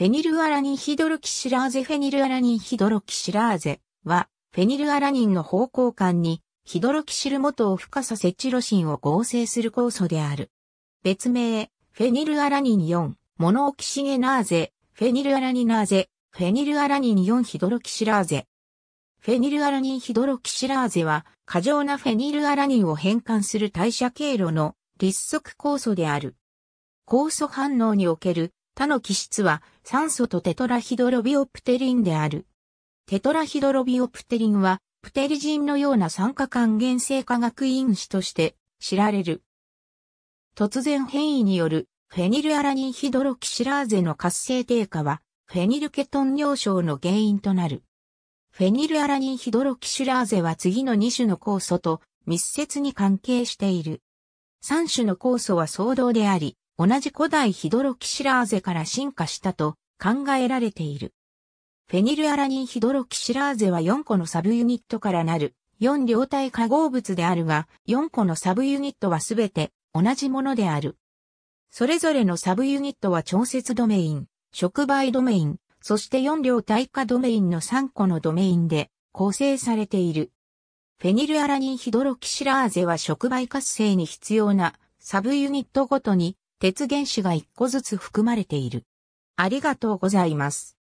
フェニルアラニンヒドロキシラーゼフェニルアラニンヒドロキシラーゼは、フェニルアラニンの方向間に、ヒドロキシル元を付加させチロシンを合成する酵素である。別名、フェニルアラニン4、モノオキシゲナーゼ、フェニルアラニナーゼ、フェニルアラニン4ヒドロキシラーゼ。フェニルアラニンヒドロキシラーゼは、過剰なフェニルアラニンを変換する代謝経路の立足酵素である。酵素反応における他の基質は酸素とテトラヒドロビオプテリンである。テトラヒドロビオプテリンは、プテリジンのような酸化還元性化学因子として知られる。突然変異によるフェニルアラニンヒドロキシラーゼの活性低下は、フェニルケトン尿症の原因となる。フェニルアラニンヒドロキシラーゼは次の2種の酵素と密接に関係している。3種の酵素は相動であり、同じ古代ヒドロキシラーゼから進化したと考えられている。フェニルアラニンヒドロキシラーゼは4個のサブユニットからなる4両体化合物であるが、4個のサブユニットはすべて同じものである。それぞれのサブユニットは調節ドメイン、触媒ドメイン、そして4両体化ドメインの3個のドメインで構成されている。フェニルアラニンヒドロキシラーゼは触媒活性に必要なサブユニットごとに鉄原子が1個ずつ含まれている。ありがとうございます。